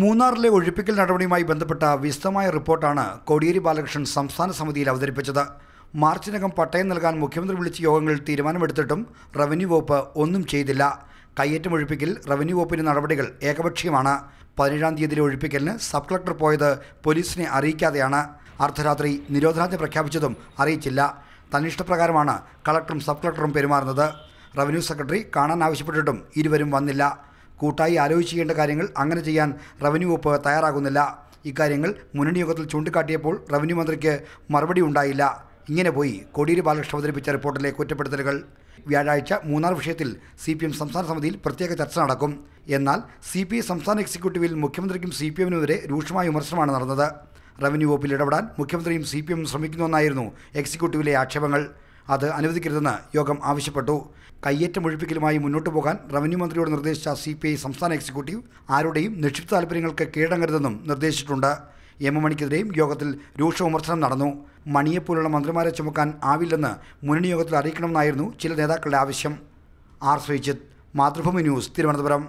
മൂന്നാറിലെ ഒഴിപ്പിക്കൽ നടപടിയുമായി ബന്ധപ്പെട്ട വിശദമായ റിപ്പോർട്ടാണ് കോടിയേരി ബാലകൃഷ്ണൻ സംസ്ഥാന സമിതിയിൽ അവതരിപ്പിച്ചത് മാർച്ചിനകം പട്ടയം നൽകാൻ മുഖ്യമന്ത്രി വിളിച്ച യോഗങ്ങൾ തീരുമാനമെടുത്തിട്ടും റവന്യൂ വകുപ്പ് ഒന്നും ചെയ്തില്ല കയ്യേറ്റം ഒഴിപ്പിക്കൽ റവന്യൂ വകുപ്പിൻ്റെ നടപടികൾ ഏകപക്ഷീയമാണ് പതിനേഴാം തീയതിയിലെ ഒഴിപ്പിക്കലിന് സബ് കളക്ടർ പോയത് പോലീസിനെ അറിയിക്കാതെയാണ് അർദ്ധരാത്രി നിരോധനാജ്ഞ പ്രഖ്യാപിച്ചതും അറിയിച്ചില്ല തന്നിഷ്ടപ്രകാരമാണ് കളക്ടറും സബ് കളക്ടറും പെരുമാറുന്നത് റവന്യൂ സെക്രട്ടറി കാണാൻ ആവശ്യപ്പെട്ടിട്ടും ഇരുവരും വന്നില്ല കൂട്ടായി ആലോചിച്ച് ചെയ്യേണ്ട കാര്യങ്ങൾ അങ്ങനെ ചെയ്യാൻ റവന്യൂ വകുപ്പ് തയ്യാറാകുന്നില്ല ഇക്കാര്യങ്ങൾ മുന്നണി യോഗത്തിൽ ചൂണ്ടിക്കാട്ടിയപ്പോൾ റവന്യൂ മന്ത്രിക്ക് മറുപടി ഉണ്ടായില്ല ഇങ്ങനെ പോയി കോടിയേരി ബാലകൃഷ്ണൻ അവതരിപ്പിച്ച റിപ്പോർട്ടിലെ കുറ്റപ്പെടുത്തലുകൾ വ്യാഴാഴ്ച മൂന്നാർ വിഷയത്തിൽ സി പി എം സംസ്ഥാന സമിതിയിൽ പ്രത്യേക ചർച്ച നടക്കും എന്നാൽ സി പി ഐ സംസ്ഥാന എക്സിക്യൂട്ടീവിൽ മുഖ്യമന്ത്രിക്കും സി പി എമ്മിനുമെതിരെ രൂക്ഷമായ വിമർശനമാണ് നടന്നത് റവന്യൂ വകുപ്പിൽ ഇടപെടാൻ മുഖ്യമന്ത്രിയും സി പി എമ്മും ശ്രമിക്കുന്നുവെന്നായിരുന്നു എക്സിക്യൂട്ടീവിലെ ആക്ഷേപങ്ങൾ അത് അനുവദിക്കരുതെന്ന് യോഗം ആവശ്യപ്പെട്ടു കയ്യേറ്റം ഒഴിപ്പിക്കലുമായി മുന്നോട്ടു പോകാൻ റവന്യൂ മന്ത്രിയോട് നിർദ്ദേശിച്ച സി പി ഐ സംസ്ഥാന എക്സിക്യൂട്ടീവ് ആരുടെയും നിക്ഷിപ്ത താൽപ്പര്യങ്ങൾക്ക് കീഴടങ്ങരുതെന്നും നിർദ്ദേശിച്ചിട്ടുണ്ട് എം എം മണിക്കെതിരെയും യോഗത്തിൽ രൂക്ഷ വിമർശനം നടന്നു മണിയെപ്പോലുള്ള മന്ത്രിമാരെ ചുമക്കാൻ ആവില്ലെന്ന് മുന്നണി യോഗത്തിൽ അറിയിക്കണമെന്നായിരുന്നു ചില നേതാക്കളുടെ ആവശ്യം ആർ ശ്രീജിത്ത് മാതൃഭൂമി ന്യൂസ് തിരുവനന്തപുരം